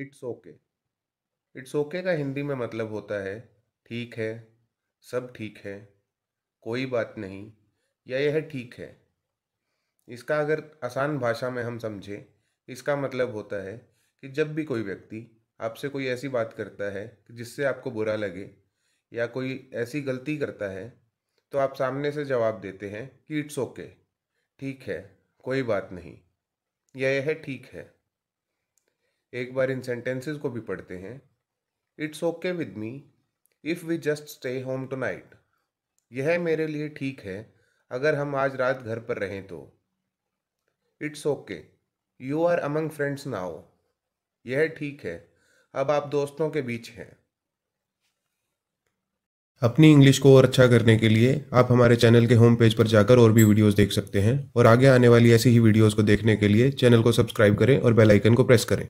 it's okay it's okay का हिंदी में मतलब होता है ठीक है सब ठीक है कोई बात नहीं या यह ठीक है इसका अगर आसान भाषा में हम समझें इसका मतलब होता है कि जब भी कोई व्यक्ति आपसे कोई ऐसी बात करता है कि जिससे आपको बुरा लगे या कोई ऐसी गलती करता है तो आप सामने से जवाब देते हैं कि इट्स ओके ठीक है कोई बात नहीं या यह ठीक है एक बार इन सेंटेंसेस को भी पढ़ते हैं it's okay with me if we just stay home tonight यह मेरे लिए ठीक है अगर हम आज रात घर पर रहें तो it's okay you are among friends now यह ठीक है अब आप दोस्तों के बीच हैं अपनी इंग्लिश को और अच्छा करने के लिए आप हमारे चैनल के होम पेज पर जाकर और भी वीडियोस देख सकते हैं और आगे आने वाली ऐसी ही वीडियोस को देखने के लिए चैनल को सब्सक्राइब करें और बेल आइकन को प्रेस करें